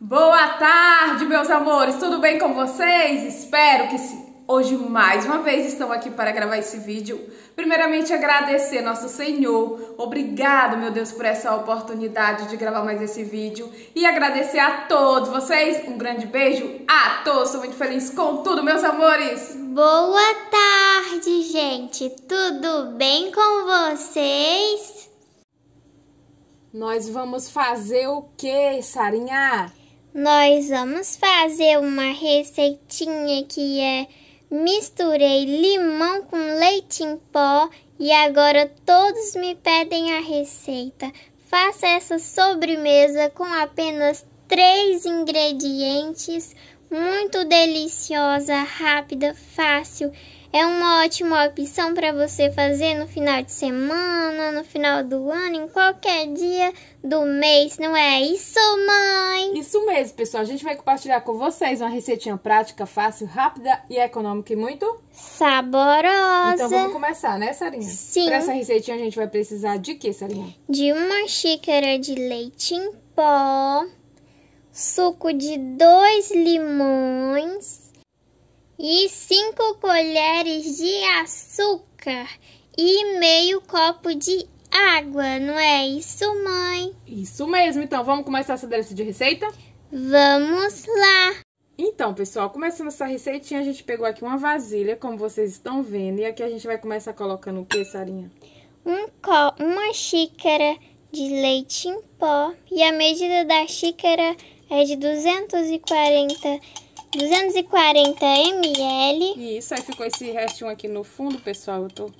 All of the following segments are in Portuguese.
Boa tarde, meus amores, tudo bem com vocês? Espero que sim. Hoje, mais uma vez, estão aqui para gravar esse vídeo. Primeiramente, agradecer nosso Senhor. Obrigado, meu Deus, por essa oportunidade de gravar mais esse vídeo. E agradecer a todos vocês. Um grande beijo a ah, todos. Estou muito feliz com tudo, meus amores. Boa tarde, gente. Tudo bem com vocês? Nós vamos fazer o que, Sarinha? Nós vamos fazer uma receitinha que é misturei limão com leite em pó e agora todos me pedem a receita. Faça essa sobremesa com apenas três ingredientes muito deliciosa, rápida, fácil. É uma ótima opção para você fazer no final de semana, no final do ano, em qualquer dia do mês, não é isso, mãe? Isso mesmo, pessoal. A gente vai compartilhar com vocês uma receitinha prática, fácil, rápida e econômica e muito saborosa. Então vamos começar, né, Sarinha? Sim. Para essa receitinha a gente vai precisar de quê, Sarinha? De uma xícara de leite em pó suco de dois limões e cinco colheres de açúcar e meio copo de água, não é isso, mãe? Isso mesmo. Então, vamos começar essa delícia de receita? Vamos lá! Então, pessoal, começando essa receitinha, a gente pegou aqui uma vasilha, como vocês estão vendo. E aqui a gente vai começar colocando o que, Sarinha? Um co uma xícara de leite em pó. E a medida da xícara é de 240, 240 ml. Isso, aí ficou esse restinho aqui no fundo, pessoal. Eu tô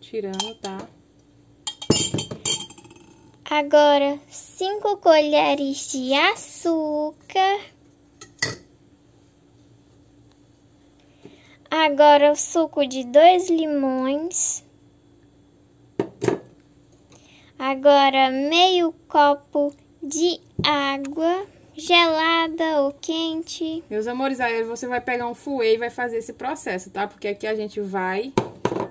tirando, tá? Agora, 5 colheres de açúcar. Agora, o suco de dois limões. Agora, meio copo de água gelada ou quente. Meus amores, aí você vai pegar um fouet e vai fazer esse processo, tá? Porque aqui a gente vai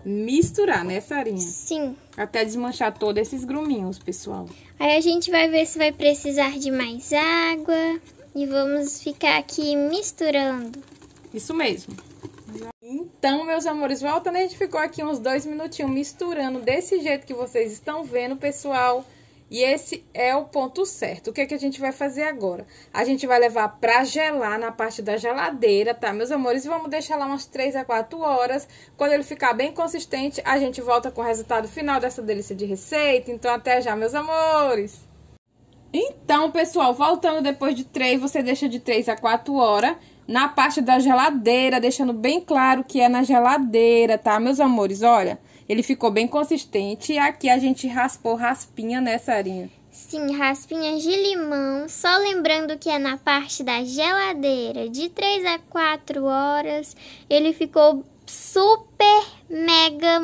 misturar, né, Sarinha? Sim. Até desmanchar todos esses gruminhos, pessoal. Aí a gente vai ver se vai precisar de mais água e vamos ficar aqui misturando. Isso mesmo. Então, meus amores, volta, né? A gente ficou aqui uns dois minutinhos misturando desse jeito que vocês estão vendo, pessoal. Pessoal. E esse é o ponto certo. O que, é que a gente vai fazer agora? A gente vai levar para gelar na parte da geladeira, tá, meus amores? E vamos deixar lá umas 3 a 4 horas. Quando ele ficar bem consistente, a gente volta com o resultado final dessa delícia de receita. Então, até já, meus amores! Então, pessoal, voltando depois de 3, você deixa de 3 a 4 horas na parte da geladeira, deixando bem claro que é na geladeira, tá, meus amores? Olha... Ele ficou bem consistente e aqui a gente raspou raspinha, né, Sarinha? Sim, raspinhas de limão, só lembrando que é na parte da geladeira, de 3 a 4 horas. Ele ficou super mega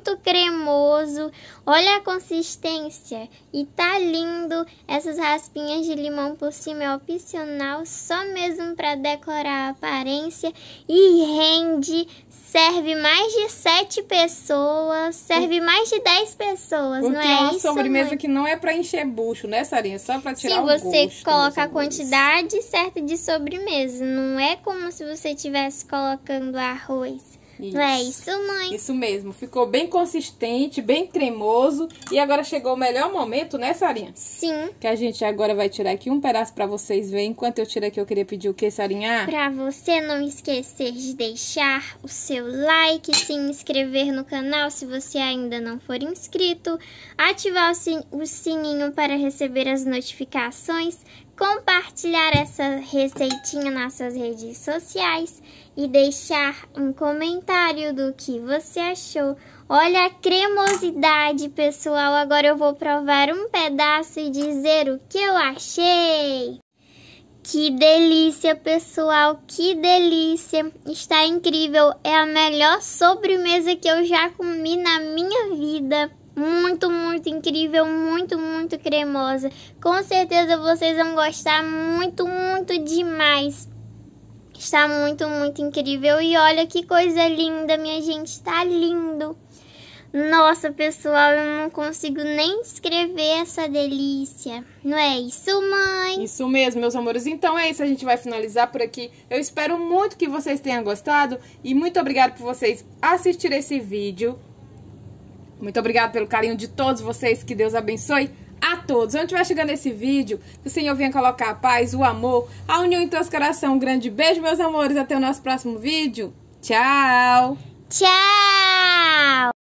muito cremoso. Olha a consistência. E tá lindo. Essas raspinhas de limão por cima é opcional, só mesmo para decorar a aparência. E rende. Serve mais de 7 pessoas, serve mais de 10 pessoas, Porque não é, é uma isso? sobremesa mãe? que não é para encher bucho, né, Sarinha? Só para tirar Sim, o gosto. Né, Sim, você coloca a quantidade certa de sobremesa, não é como se você estivesse colocando arroz. Isso. É isso, mãe. Isso mesmo. Ficou bem consistente, bem cremoso. E agora chegou o melhor momento, né, Sarinha? Sim. Que a gente agora vai tirar aqui um pedaço pra vocês verem. Enquanto eu tiro aqui, eu queria pedir o que, Sarinha? Pra você não esquecer de deixar o seu like, se inscrever no canal se você ainda não for inscrito, ativar o sininho para receber as notificações, compartilhar essa receitinha nas suas redes sociais e deixar um comentário do que você achou. Olha a cremosidade, pessoal. Agora eu vou provar um pedaço e dizer o que eu achei. Que delícia, pessoal, que delícia! Está incrível, é a melhor sobremesa que eu já comi na minha vida. Muito, muito incrível, muito, muito cremosa. Com certeza vocês vão gostar muito, muito demais. Está muito, muito incrível. E olha que coisa linda, minha gente. Tá lindo. Nossa, pessoal, eu não consigo nem escrever essa delícia. Não é isso, mãe? Isso mesmo, meus amores. Então é isso, a gente vai finalizar por aqui. Eu espero muito que vocês tenham gostado e muito obrigada por vocês assistirem esse vídeo. Muito obrigada pelo carinho de todos vocês. Que Deus abençoe a todos. Onde vai chegando esse vídeo, que o Senhor venha colocar a paz, o amor, a união em teus corações. Um grande beijo, meus amores. Até o nosso próximo vídeo. Tchau! Tchau!